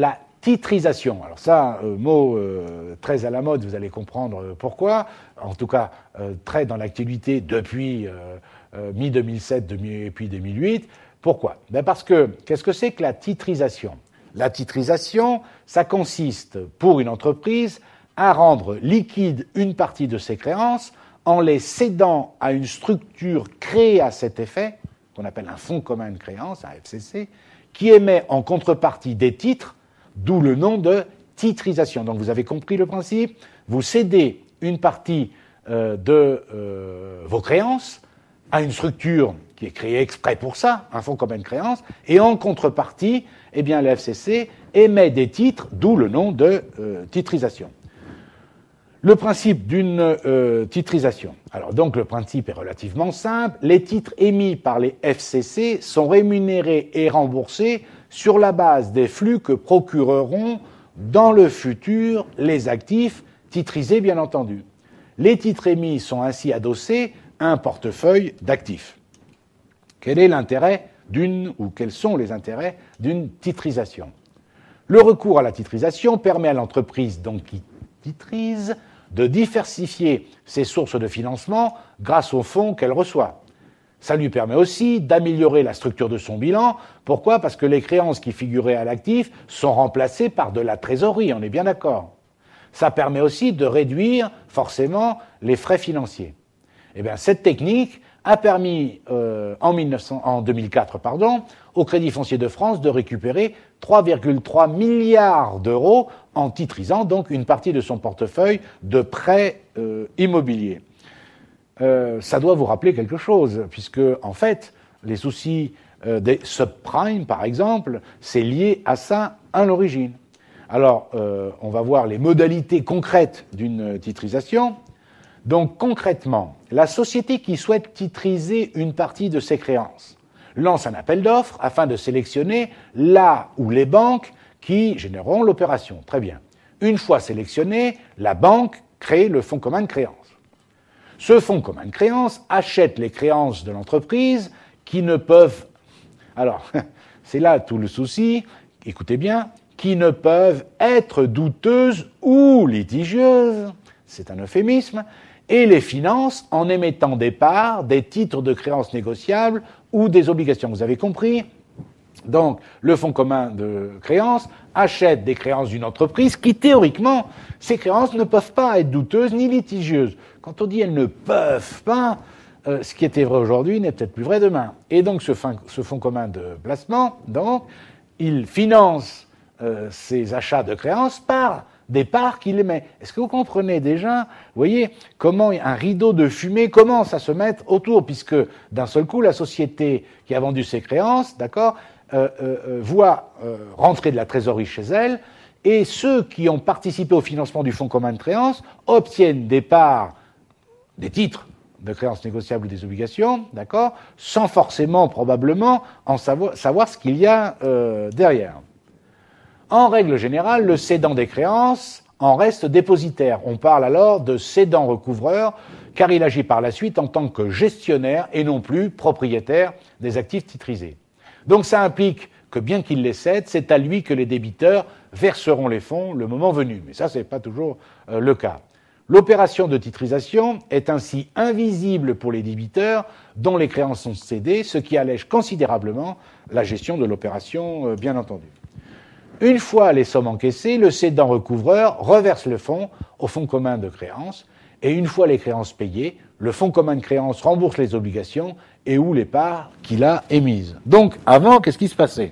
la titrisation. Alors ça, euh, mot euh, très à la mode, vous allez comprendre euh, pourquoi, en tout cas très dans l'actualité depuis mi-2007 et puis 2008. Pourquoi ben Parce que qu'est-ce que c'est que la titrisation La titrisation, ça consiste pour une entreprise à rendre liquide une partie de ses créances en les cédant à une structure créée à cet effet, qu'on appelle un fonds commun de créances, un FCC, qui émet en contrepartie des titres d'où le nom de titrisation. Donc vous avez compris le principe, vous cédez une partie euh, de euh, vos créances à une structure qui est créée exprès pour ça, un fonds commun de créances, et en contrepartie, eh bien, la FCC émet des titres, d'où le nom de euh, titrisation. Le principe d'une titrisation. Alors donc le principe est relativement simple. Les titres émis par les FCC sont rémunérés et remboursés sur la base des flux que procureront dans le futur les actifs titrisés, bien entendu. Les titres émis sont ainsi adossés à un portefeuille d'actifs. Quel est l'intérêt d'une ou quels sont les intérêts d'une titrisation Le recours à la titrisation permet à l'entreprise donc qui titrise de diversifier ses sources de financement grâce aux fonds qu'elle reçoit. Ça lui permet aussi d'améliorer la structure de son bilan. Pourquoi Parce que les créances qui figuraient à l'actif sont remplacées par de la trésorerie, on est bien d'accord. Ça permet aussi de réduire forcément les frais financiers. Eh bien, cette technique a permis euh, en, 1900, en 2004 pardon, au Crédit foncier de France de récupérer 3,3 milliards d'euros en titrisant donc une partie de son portefeuille de prêts euh, immobiliers. Euh, ça doit vous rappeler quelque chose, puisque en fait, les soucis euh, des subprimes, par exemple, c'est lié à ça à l'origine. Alors, euh, on va voir les modalités concrètes d'une titrisation. Donc, concrètement, la société qui souhaite titriser une partie de ses créances lance un appel d'offres afin de sélectionner la ou les banques qui généreront l'opération. Très bien. Une fois sélectionnée, la banque crée le fonds commun de créance. Ce fonds commun de créances achète les créances de l'entreprise qui ne peuvent. Alors, c'est là tout le souci, écoutez bien, qui ne peuvent être douteuses ou litigieuses, c'est un euphémisme, et les finances en émettant des parts, des titres de créances négociables ou des obligations. Vous avez compris donc, le fonds commun de créances achète des créances d'une entreprise qui, théoriquement, ces créances ne peuvent pas être douteuses ni litigieuses. Quand on dit elles ne peuvent pas, euh, ce qui était vrai aujourd'hui n'est peut-être plus vrai demain. Et donc ce, fonds commun de placement, donc, il finance euh, ses achats de créances par des parts qu'il émet. Est-ce que vous comprenez déjà, vous voyez, comment un rideau de fumée commence à se mettre autour, puisque d'un seul coup, la société qui a vendu ses créances, d'accord, euh, voit rentrer de la trésorerie chez elle, et ceux qui ont participé au financement du Fonds commun de créances obtiennent des parts des titres de créances négociables ou des obligations, d'accord, sans forcément, probablement, en savoir, savoir ce qu'il y a euh, derrière. En règle générale, le cédant des créances en reste dépositaire. On parle alors de cédant recouvreur, car il agit par la suite en tant que gestionnaire et non plus propriétaire des actifs titrisés. Donc ça implique que bien qu'il les cède, c'est à lui que les débiteurs verseront les fonds le moment venu. Mais ça, ce n'est pas toujours euh, le cas. L'opération de titrisation est ainsi invisible pour les débiteurs dont les créances sont cédées, ce qui allège considérablement la gestion de l'opération, euh, bien entendu. Une fois les sommes encaissées, le cédant recouvreur reverse le fonds au fonds commun de créances, et une fois les créances payées, le fonds commun de créances rembourse les obligations et ou les parts qu'il a émises. Donc avant, qu'est-ce qui se passait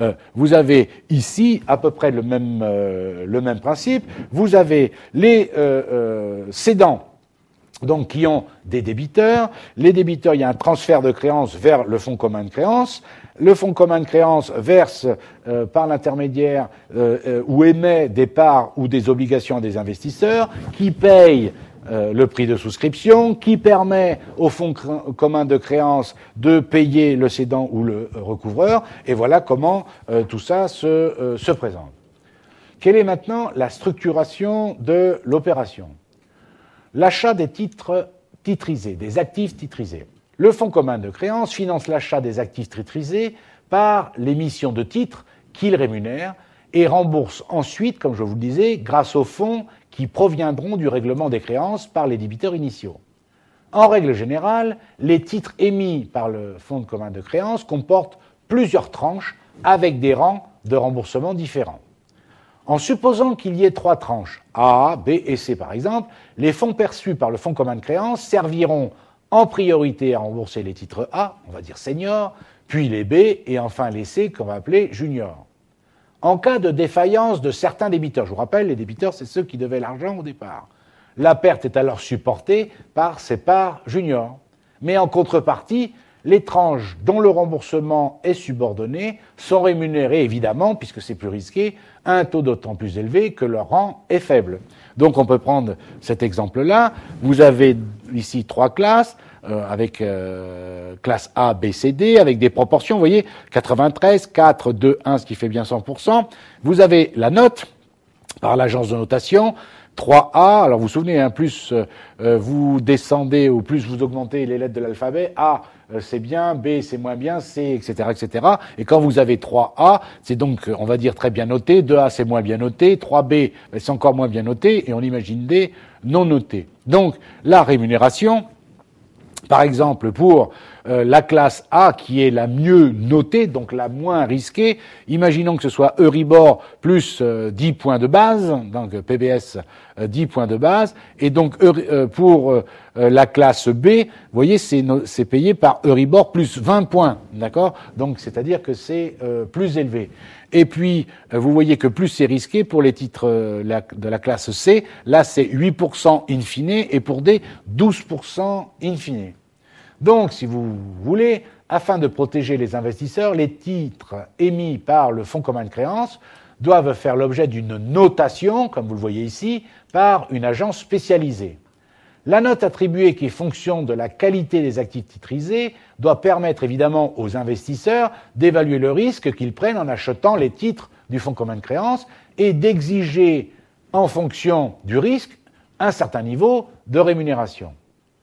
euh, vous avez ici à peu près le même, euh, le même principe. Vous avez les euh, cédants donc qui ont des débiteurs. Les débiteurs, il y a un transfert de créances vers le fonds commun de créances. Le fonds commun de créances verse par l'intermédiaire ou émet des parts ou des obligations à des investisseurs qui payent euh, le prix de souscription, qui permet au fonds commun de créance de payer le cédant ou le recouvreur, et voilà comment euh, tout ça se, euh, se présente. Quelle est maintenant la structuration de l'opération L'achat des titres titrisés, des actifs titrisés. Le fonds commun de créance finance l'achat des actifs titrisés par l'émission de titres qu'il rémunère et rembourse ensuite, comme je vous le disais, grâce au fonds qui proviendront du règlement des créances par les débiteurs initiaux. En règle générale, les titres émis par le Fonds commun de créances comportent plusieurs tranches avec des rangs de remboursement différents. En supposant qu'il y ait trois tranches, A, B et C par exemple, les fonds perçus par le Fonds commun de créances serviront en priorité à rembourser les titres A, on va dire senior, puis les B et enfin les C qu'on va appeler junior en cas de défaillance de certains débiteurs. Je vous rappelle, les débiteurs, c'est ceux qui devaient l'argent au départ. La perte est alors supportée par ses parts juniors. Mais en contrepartie, les tranches dont le remboursement est subordonné sont rémunérées, évidemment, puisque c'est plus risqué, à un taux d'autant plus élevé que leur rang est faible. Donc on peut prendre cet exemple-là. Vous avez ici trois classes. Euh, avec euh, classe A, B, C, D, avec des proportions, vous voyez, 93, 4, 2, 1, ce qui fait bien 100%. Vous avez la note par l'agence de notation, 3A, alors vous vous souvenez, hein, plus euh, vous descendez ou plus vous augmentez les lettres de l'alphabet, A c'est bien, B c'est moins bien, C etc. etc. Et quand vous avez 3A, c'est donc on va dire très bien noté, 2A c'est moins bien noté, 3B ben, c'est encore moins bien noté, et on imagine D non noté. Donc la rémunération, par exemple, pour euh, la classe A, qui est la mieux notée, donc la moins risquée, imaginons que ce soit Euribor plus 10 euh, points de base, donc PBS 10 euh, points de base, et donc pour la classe B, vous voyez, c'est, payé par Euribor plus 20 points, d'accord Donc c'est-à-dire que c'est plus élevé. Et puis, vous voyez que plus c'est risqué pour les titres de la classe C, là c'est 8% in et pour D, 12% in donc, si vous voulez, afin de protéger les investisseurs, les titres émis par le Fonds commun de créance doivent faire l'objet d'une notation, comme vous le voyez ici, par une agence spécialisée. La note attribuée, qui est fonction de la qualité des actifs titrisés, doit permettre évidemment aux investisseurs d'évaluer le risque qu'ils prennent en achetant les titres du Fonds commun de créance et d'exiger, en fonction du risque, un certain niveau de rémunération.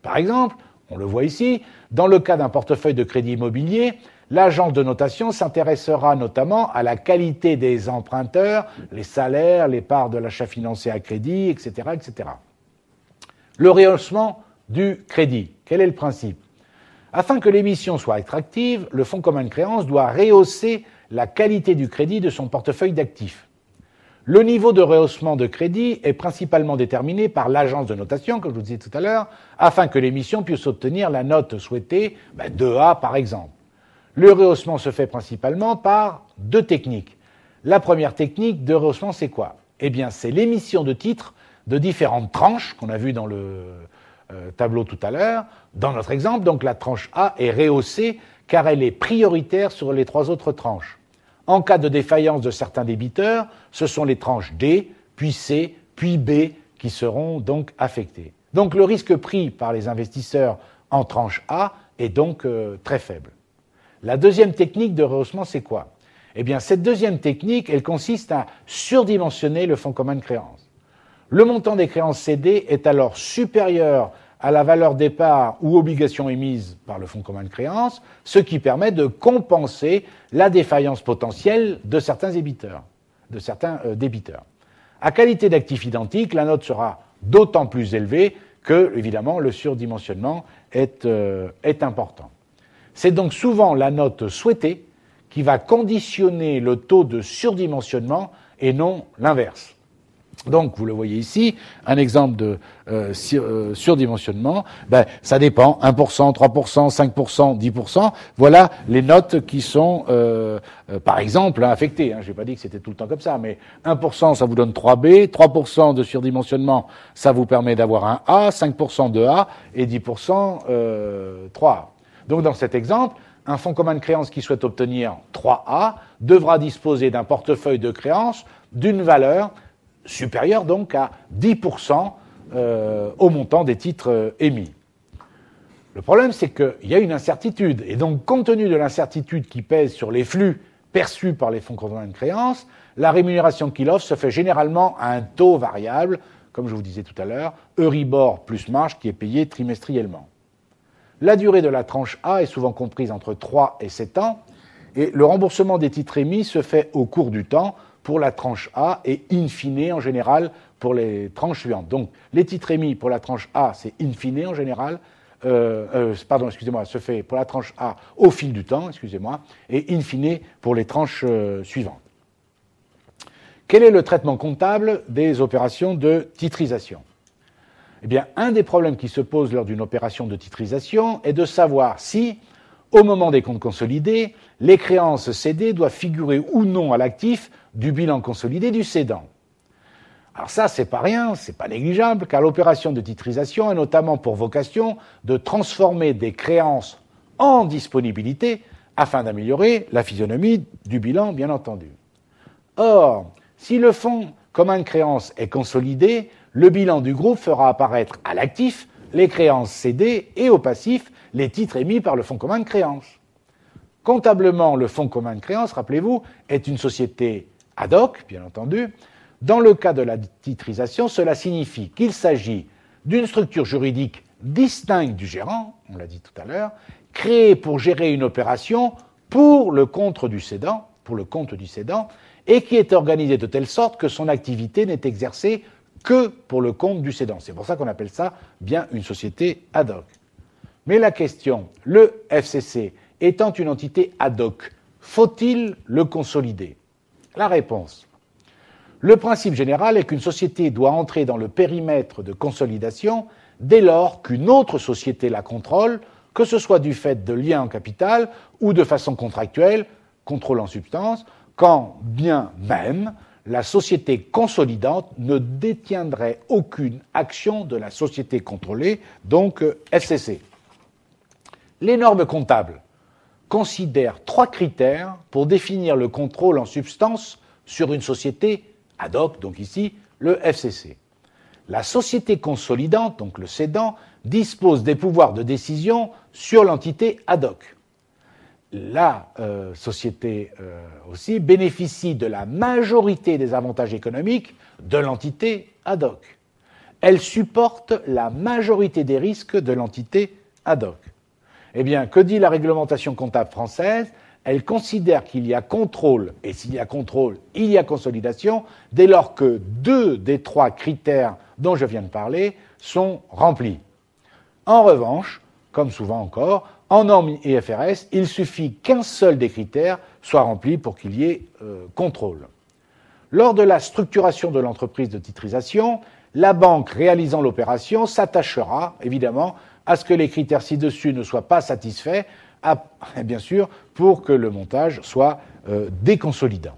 Par exemple, on le voit ici, dans le cas d'un portefeuille de crédit immobilier, l'agence de notation s'intéressera notamment à la qualité des emprunteurs, les salaires, les parts de l'achat financier à crédit, etc. etc. Le rehaussement du crédit, quel est le principe Afin que l'émission soit attractive, le Fonds commun de créance doit rehausser la qualité du crédit de son portefeuille d'actifs. Le niveau de rehaussement de crédit est principalement déterminé par l'agence de notation, comme je vous disais tout à l'heure, afin que l'émission puisse obtenir la note souhaitée, ben, de 2A par exemple. Le rehaussement se fait principalement par deux techniques. La première technique de rehaussement, c'est quoi Eh bien, c'est l'émission de titres de différentes tranches qu'on a vu dans le euh, tableau tout à l'heure. Dans notre exemple, donc la tranche A est rehaussée car elle est prioritaire sur les trois autres tranches. En cas de défaillance de certains débiteurs, ce sont les tranches D, puis C, puis B qui seront donc affectées. Donc le risque pris par les investisseurs en tranche A est donc euh, très faible. La deuxième technique de rehaussement, c'est quoi Eh bien, cette deuxième technique, elle consiste à surdimensionner le fonds commun de créances. Le montant des créances cédées est alors supérieur à la valeur départ ou obligation émise par le Fonds commun de créance, ce qui permet de compenser la défaillance potentielle de certains débiteurs. De certains, euh, débiteurs. À qualité d'actif identique, la note sera d'autant plus élevée que, évidemment, le surdimensionnement euh, est important. C'est donc souvent la note souhaitée qui va conditionner le taux de surdimensionnement et non l'inverse. Donc, vous le voyez ici, un exemple de euh, euh, surdimensionnement, ben, ça dépend, 1%, 3%, 5%, 10%. Voilà les notes qui sont, euh, par exemple, hein, affectées. Hein. Je n'ai pas dit que c'était tout le temps comme ça, mais 1%, ça vous donne 3B, 3% de surdimensionnement, ça vous permet d'avoir un A, 5% de A et 10% 3A. Donc, dans cet exemple, un fonds commun de créances qui souhaite obtenir 3A devra disposer d'un portefeuille de créances d'une valeur supérieur donc à 10% euh, au montant des titres euh, émis. Le problème, c'est qu'il y a une incertitude. Et donc, compte tenu de l'incertitude qui pèse sur les flux perçus par les fonds contenant de créance, la rémunération qu'il offre se fait généralement à un taux variable, comme je vous disais tout à l'heure, Euribor plus marge qui est payé trimestriellement. La durée de la tranche A est souvent comprise entre 3 et 7 ans, et le remboursement des titres émis se fait au cours du temps pour la tranche A et in fine en général pour les tranches suivantes. Donc les titres émis pour la tranche A, c'est in fine en général. Euh, euh, pardon, excusez-moi, se fait pour la tranche A au fil du temps, excusez-moi, et in fine pour les tranches euh, suivantes. Quel est le traitement comptable des opérations de titrisation Eh bien, un des problèmes qui se posent lors d'une opération de titrisation est de savoir si au moment des comptes consolidés, les créances cédées doivent figurer ou non à l'actif du bilan consolidé du cédant. Alors ça, c'est pas rien, c'est pas négligeable, car l'opération de titrisation a notamment pour vocation de transformer des créances en disponibilité afin d'améliorer la physionomie du bilan, bien entendu. Or, si le fonds commun de créances est consolidé, le bilan du groupe fera apparaître à l'actif les créances cédées et au passif les titres émis par le Fonds commun de créances. Comptablement, le Fonds commun de créances, rappelez-vous, est une société ad hoc, bien entendu. Dans le cas de la titrisation, cela signifie qu'il s'agit d'une structure juridique distincte du gérant, on l'a dit tout à l'heure, créée pour gérer une opération pour le compte du cédant, pour le compte du cédant, et qui est organisée de telle sorte que son activité n'est exercée que pour le compte du cédant. C'est pour ça qu'on appelle ça bien une société ad hoc. Mais la question, le FCC étant une entité ad hoc, faut-il le consolider La réponse. Le principe général est qu'une société doit entrer dans le périmètre de consolidation dès lors qu'une autre société la contrôle, que ce soit du fait de liens en capital ou de façon contractuelle, contrôle en substance, quand bien même la société consolidante ne détiendrait aucune action de la société contrôlée, donc euh, FCC. Les normes comptables considèrent trois critères pour définir le contrôle en substance sur une société ad hoc, donc ici le FCC. La société consolidante, donc le cédant, dispose des pouvoirs de décision sur l'entité ad hoc la euh, société euh, aussi bénéficie de la majorité des avantages économiques de l'entité ad hoc. Elle supporte la majorité des risques de l'entité ad hoc. Eh bien, que dit la réglementation comptable française Elle considère qu'il y a contrôle, et s'il y a contrôle, il y a consolidation, dès lors que deux des trois critères dont je viens de parler sont remplis. En revanche, comme souvent encore, en normes IFRS, il suffit qu'un seul des critères soit rempli pour qu'il y ait euh, contrôle. Lors de la structuration de l'entreprise de titrisation, la banque réalisant l'opération s'attachera évidemment à ce que les critères ci-dessus ne soient pas satisfaits, bien sûr, pour que le montage soit euh, déconsolidant.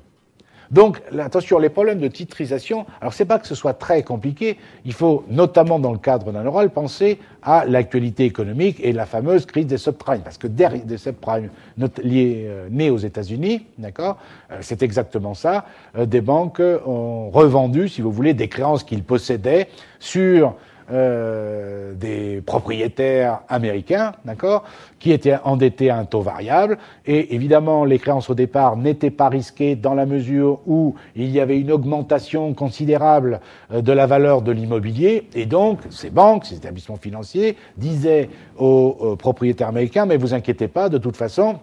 Donc, attention, les problèmes de titrisation, alors c'est pas que ce soit très compliqué, il faut notamment dans le cadre d'un oral penser à l'actualité économique et la fameuse crise des subprimes, parce que derrière des subprimes euh, nés aux États-Unis, d'accord, euh, c'est exactement ça, euh, des banques ont revendu, si vous voulez, des créances qu'ils possédaient sur euh, des propriétaires américains, d'accord, qui étaient endettés à un taux variable. Et évidemment, les créances au départ n'étaient pas risquées dans la mesure où il y avait une augmentation considérable euh, de la valeur de l'immobilier. Et donc, ces banques, ces établissements financiers disaient aux, propriétaires américains, mais vous inquiétez pas, de toute façon,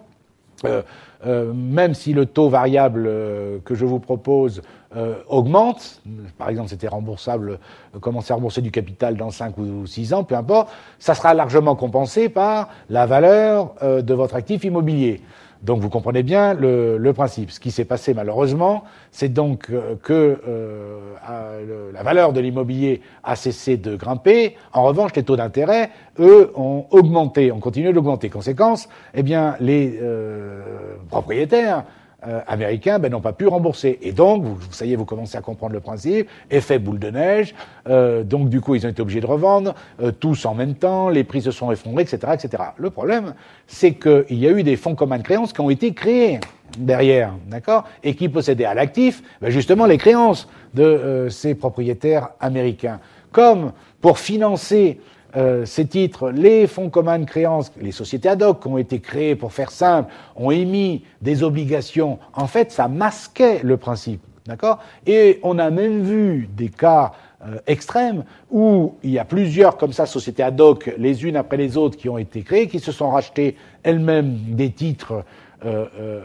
euh, euh, même si le taux variable euh, que je vous propose euh, augmente, par exemple c'était remboursable, commencer à rembourser du capital dans cinq ou six ans, peu importe, ça sera largement compensé par la valeur de votre actif immobilier. Donc vous comprenez bien le, principe. Ce qui s'est passé malheureusement, c'est donc euh, que euh, la valeur de l'immobilier a cessé de grimper. En revanche, les taux d'intérêt, eux, ont augmenté, ont continué d'augmenter. Conséquence, eh bien, les euh, propriétaires euh, américains ben, n'ont pas pu rembourser. Et donc, vous, savez, vous commencez à comprendre le principe, effet boule de neige, euh, donc du coup, ils ont été obligés de revendre, euh, tous en même temps, les prix se sont effondrés, etc. etc. Le problème, c'est qu'il y a eu des fonds communs de créances qui ont été créés derrière, d'accord Et qui possédaient à l'actif, ben, justement, les créances de ces propriétaires américains. Comme pour financer euh, ces titres, les fonds communs de créance, les sociétés ad hoc qui ont été créées pour faire simple, ont émis des obligations. En fait, ça masquait le principe. D'accord Et on a même vu des cas euh, extrêmes où il y a plusieurs, comme ça, sociétés ad hoc, les unes après les autres, qui ont été créées, qui se sont rachetées elles-mêmes des titres euh,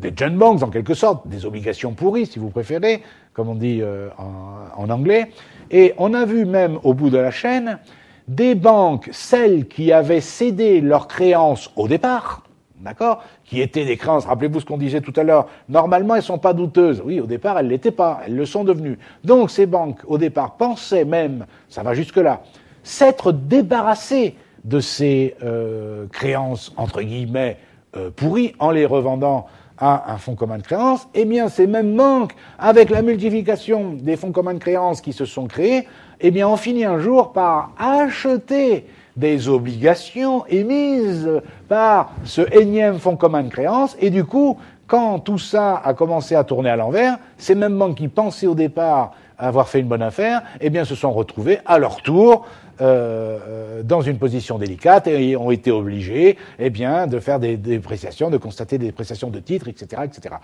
des junk bonds en quelque sorte, des obligations pourries si vous préférez, comme on dit en, en, anglais. Et on a vu même au bout de la chaîne des banques, celles qui avaient cédé leurs créances au départ, d'accord, qui étaient des créances, rappelez-vous ce qu'on disait tout à l'heure, normalement elles ne sont pas douteuses. Oui, au départ elles ne l'étaient pas, elles le sont devenues. Donc ces banques, au départ, pensaient même, ça va jusque-là, s'être débarrassées de ces euh, créances, entre guillemets, euh, pourries en les revendant à un fonds commun de créance, eh bien ces mêmes banques, avec la multiplication des fonds communs de créance qui se sont créés, eh bien on finit un jour par acheter des obligations émises par ce énième fonds commun de créance. et du coup, quand tout ça a commencé à tourner à l'envers, ces mêmes banques qui pensaient au départ avoir fait une bonne affaire, eh bien se sont retrouvés à leur tour euh, euh, dans une position délicate et ont été obligés eh bien, de faire des dépréciations, de constater des dépréciations de titres, etc., etc.